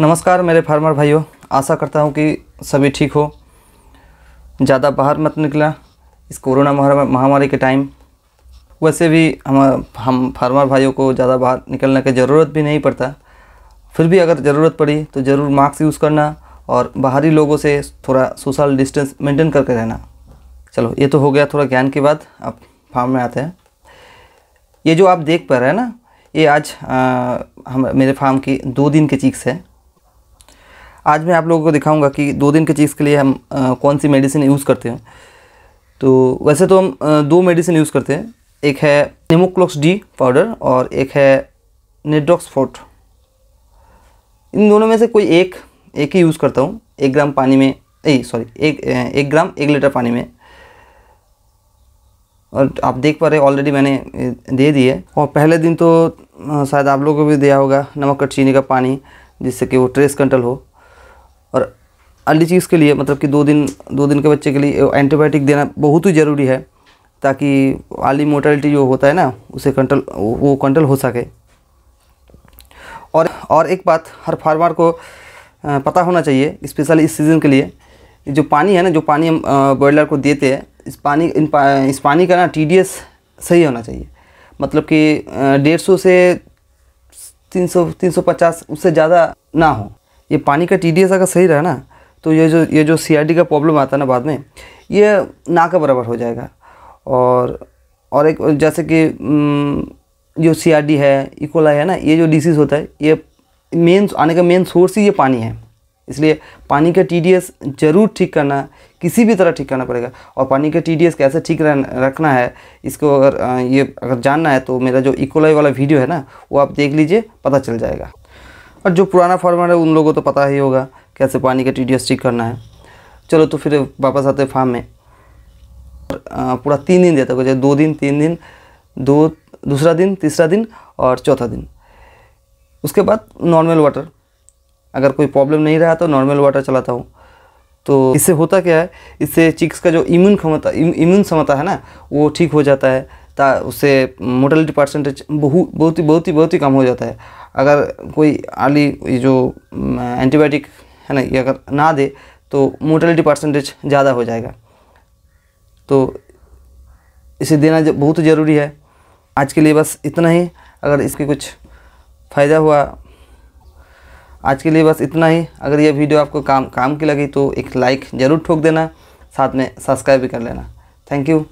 नमस्कार मेरे फार्मर भाइयों आशा करता हूँ कि सभी ठीक हो ज़्यादा बाहर मत निकला इस कोरोना महामारी के टाइम वैसे भी हम हम फार्मर भाइयों को ज़्यादा बाहर निकलने की ज़रूरत भी नहीं पड़ता फिर भी अगर ज़रूरत पड़ी तो ज़रूर मास्क यूज़ करना और बाहरी लोगों से थोड़ा सोशल डिस्टेंस मेंटेन करके रहना चलो ये तो हो गया थोड़ा ज्ञान की बात अब फार्म में आते हैं ये जो आप देख पा रहे हैं ना ये आज आ, हम मेरे फार्म की दो दिन के चीक्स है आज मैं आप लोगों को दिखाऊंगा कि दो दिन की चीज़ के लिए हम आ, कौन सी मेडिसिन यूज़ करते हैं तो वैसे तो हम आ, दो मेडिसिन यूज़ करते हैं एक है निमोक्लोक्स डी पाउडर और एक है नेडॉक्स फोर्ट इन दोनों में से कोई एक एक ही यूज़ करता हूँ एक ग्राम पानी में ए सॉरी एक एक ग्राम एक लीटर पानी में और आप देख पा रहे ऑलरेडी मैंने दे दिए और पहले दिन तो शायद आप लोगों को भी दिया होगा नमक और चीनी का पानी जिससे कि वो ट्रेस कंट्रोल हो अर्ली चीज़ के लिए मतलब कि दो दिन दो दिन के बच्चे के लिए एंटीबायोटिक देना बहुत ही ज़रूरी है ताकि आली मोर्टेलिटी जो होता है ना उसे कंट्रोल वो कंट्रोल हो सके और और एक बात हर फार्मर को पता होना चाहिए स्पेशली इस सीज़न के लिए जो पानी है ना जो पानी हम ब्रॉयलर को देते हैं इस पानी इन पा, इस पानी का ना टी सही होना चाहिए मतलब कि डेढ़ सौ से तीन सौ तीन सौ पचास उससे ज़्यादा ना हो ये पानी का टी अगर सही रहा ना तो ये जो ये जो सी का प्रॉब्लम आता है ना बाद में ये ना का बराबर हो जाएगा और और एक जैसे कि जो सी है इकोलाई e है ना ये जो डिसीज़ होता है ये मेन आने का मेन सोर्स ही ये पानी है इसलिए पानी का टी ज़रूर ठीक करना किसी भी तरह ठीक करना पड़ेगा और पानी का टी कैसे ठीक रखना है इसको अगर ये अगर जानना है तो मेरा जो इकोलाई e वाला वीडियो है ना वो आप देख लीजिए पता चल जाएगा और जो पुराना फार्मर है उन लोगों को तो पता ही होगा कैसे पानी का टी डी ठीक करना है चलो तो फिर वापस आते फार्म में पूरा तीन दिन देता है दो दिन तीन दिन दो दूसरा दिन तीसरा दिन और चौथा दिन उसके बाद नॉर्मल वाटर अगर कोई प्रॉब्लम नहीं रहा तो नॉर्मल वाटर चलाता हूँ तो इससे होता क्या है इससे चिक्स का जो इम्यून क्षमता इम्यून क्षमता है ना वो ठीक हो जाता है ता उससे मोटलिटी परसेंटेज बहु बहुत ही बहुत ही बहुत ही कम हो जाता है अगर कोई आली जो एंटीबायोटिक है ना ये अगर ना दे तो मोर्टेलिटी परसेंटेज ज़्यादा हो जाएगा तो इसे देना बहुत ज़रूरी है आज के लिए बस इतना ही अगर इसके कुछ फ़ायदा हुआ आज के लिए बस इतना ही अगर यह वीडियो आपको काम काम की लगी तो एक लाइक ज़रूर ठोक देना साथ में सब्सक्राइब भी कर लेना थैंक यू